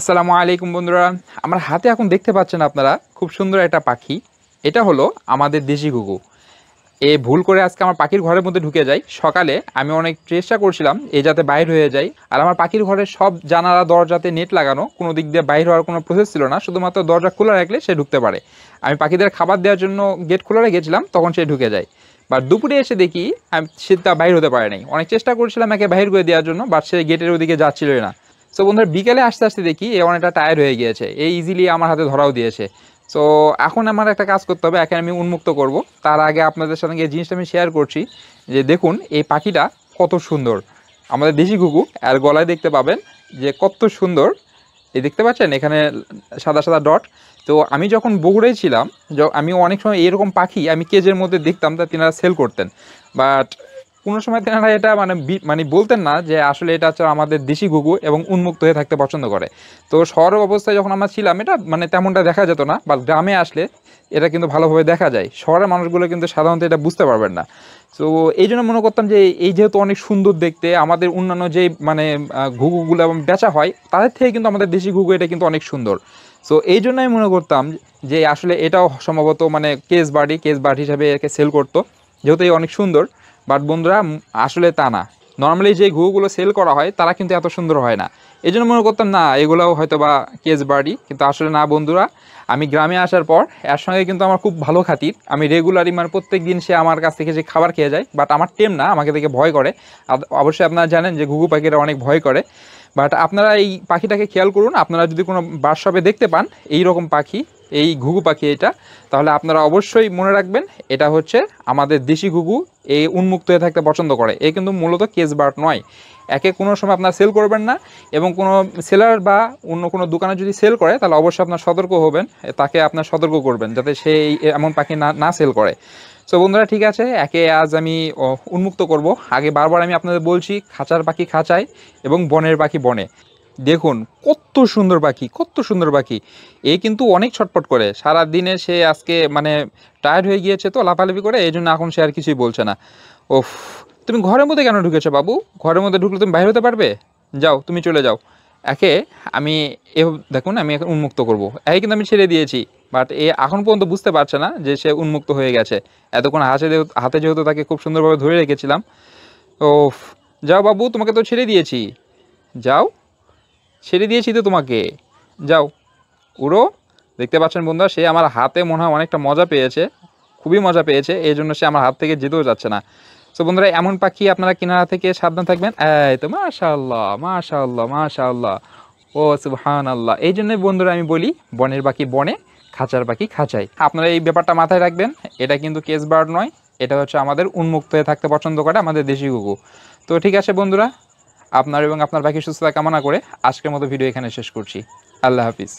আসসালামু আলাইকুম বন্ধুরা আমার হাতে এখন দেখতে পাচ্ছেন আপনারা খুব সুন্দর একটা পাখি এটা হলো আমাদের দেশি ঘুঘু এ ভুল করে আজকে আমার পাখির ঘরের মধ্যে ঢুকে যাই সকালে আমি অনেক চেষ্টা করছিলাম এ যাতে বাইর হয়ে যায় আর আমার পাখির ঘরের সব জানালা দরজাতে নেট লাগানো কোনো দিক দিয়ে বাইর হওয়ার কোনো প্রসেস ছিল না শুধুমাত্র দরজা খোলা রাখলে সে ঢুকতে পারে আমি পাখিদের খাবার দেওয়ার জন্য গেট খোলা রেখেছিলাম তখন সে ঢুকে যায় বা দুপুরে এসে দেখি আমি সে তা বাইর হতে পারে নাই অনেক চেষ্টা করছিলাম একে বাইর করে দেওয়ার জন্য বাট সে গেটের ওদিকে যাচ্ছিল না সো বন্ধুরা বিকেলে আস্তে আস্তে দেখি এ অনেকটা টায়ার হয়ে গিয়েছে এই ইজিলি আমার হাতে ধরাও দিয়েছে সো এখন আমার একটা কাজ করতে হবে এখানে আমি উন্মুক্ত করব তার আগে আপনাদের সাথে এই জিনিসটা আমি শেয়ার করছি যে দেখুন এই পাখিটা কত সুন্দর আমাদের দেশি ঘুঘু আর গলায় দেখতে পাবেন যে কত সুন্দর এই দেখতে পাচ্ছেন এখানে সাদা সাদা ডট তো আমি যখন বগুড়াই ছিলাম আমি অনেক সময় এরকম পাখি আমি কেজের মধ্যে দেখতাম তা তিনারা সেল করতেন বাট কোনো সময় তেনারা এটা মানে মানে বলতেন না যে আসলে এটা হচ্ছে আমাদের দেশি ঘুঘু এবং উন্মুক্ত হয়ে থাকতে পছন্দ করে তো শহর অবস্থায় যখন আমরা ছিলাম এটা মানে তেমনটা দেখা যেত না বা গ্রামে আসলে এটা কিন্তু ভালোভাবে দেখা যায় শহরের মানুষগুলো কিন্তু সাধারণত এটা বুঝতে পারবেন না তো এই জন্য মনে করতাম যে এই যেহেতু অনেক সুন্দর দেখতে আমাদের অন্যান্য যে মানে ঘুঘুগুলো এবং বেচা হয় তাদের থেকে কিন্তু আমাদের দেশি ঘুঘু এটা কিন্তু অনেক সুন্দর সো এই জন্য আমি মনে করতাম যে আসলে এটাও সম্ভবত মানে কেস বাড়ি কেস বাড়ি হিসাবে একে সেল করতো যেহেতু এই অনেক সুন্দর বাট বন্ধুরা আসলে তা না নর্মালি যে ঘুগুলো সেল করা হয় তারা কিন্তু এত সুন্দর হয় না এই জন্য মনে করতাম না এগুলোও হয়তো বা কেস বাড়ি কিন্তু আসলে না বন্ধুরা আমি গ্রামে আসার পর এর সঙ্গে কিন্তু আমার খুব ভালো খাতির আমি রেগুলারই মানে প্রত্যেক দিন সে আমার কাছ থেকে যে খাবার খেয়ে যায় বাট আমার টেম না আমাকে দেখে ভয় করে অবশ্যই আপনারা জানেন যে ঘুঘু পাখিরা অনেক ভয় করে বাট আপনারা এই পাখিটাকে খেয়াল করুন আপনারা যদি কোনো বার্শপে দেখতে পান এই রকম পাখি এই ঘুঘু পাখি এটা তাহলে আপনারা অবশ্যই মনে রাখবেন এটা হচ্ছে আমাদের দেশি ঘুঘু এই উন্মুক্ত হয়ে থাকতে পছন্দ করে এ কিন্তু মূলত কেস বার্ড নয় একে কোনো সময় আপনার সেল করবেন না এবং কোনো সেলার বা অন্য কোনো দোকানে যদি সেল করে তাহলে অবশ্যই আপনার সতর্ক হবেন তাকে আপনার সতর্ক করবেন যাতে সে এমন পাখি না না সেল করে সো বন্ধুরা ঠিক আছে একে আজ আমি উন্মুক্ত করব আগে বারবার আমি আপনাদের বলছি খাঁচার পাখি খাঁচায় এবং বনের পাখি বনে দেখুন কত সুন্দর পাখি কত সুন্দর পাখি এ কিন্তু অনেক ছটপট করে সারা দিনে সে আজকে মানে টায়ার্ড হয়ে গিয়েছে তো লাফালাফি করে এই জন্য এখন সে আর কিছুই বলছে না ওফ তুমি ঘরের মধ্যে কেন ঢুকেছো বাবু ঘরের মধ্যে ঢুকলে তুমি বাইরে হতে পারবে যাও তুমি চলে যাও একে আমি এ দেখুন আমি এখন উন্মুক্ত করব। একে কিন্তু আমি ছেড়ে দিয়েছি বাট এ এখন পর্যন্ত বুঝতে পারছে না যে সে উন্মুক্ত হয়ে গেছে এতক্ষণ হাতে হাতে যেহেতু তাকে খুব সুন্দরভাবে ধরে রেখেছিলাম ওফ যাও বাবু তোমাকে তো ছেড়ে দিয়েছি যাও ছেড়ে দিয়েছি তো তোমাকে যাও উড়ো দেখতে পাচ্ছেন বন্ধুরা সে আমার হাতে মনে হয় অনেকটা মজা পেয়েছে খুবই মজা পেয়েছে এই জন্য সে আমার হাত থেকে যেতেও যাচ্ছে না তো বন্ধুরা এমন পাখি আপনারা কিনারা থেকে সাবধান থাকবেন এই তো মাশাল্লাহ মাশাল্লাহ মাশাল্লাহ ও সুহান আল্লাহ এই জন্যই বন্ধুরা আমি বলি বনের পাখি বনে খাঁচার পাখি খাঁচাই আপনারা এই ব্যাপারটা মাথায় রাখবেন এটা কিন্তু কেস বার্ড নয় এটা হচ্ছে আমাদের উন্মুক্ত হয়ে থাকতে পছন্দ করে আমাদের দেশি কুকুর তো ঠিক আছে বন্ধুরা আপনার এবং আপনার বাকি সুস্থতা কামনা করে আজকের মতো ভিডিও এখানে শেষ করছি আল্লাহ হাফিজ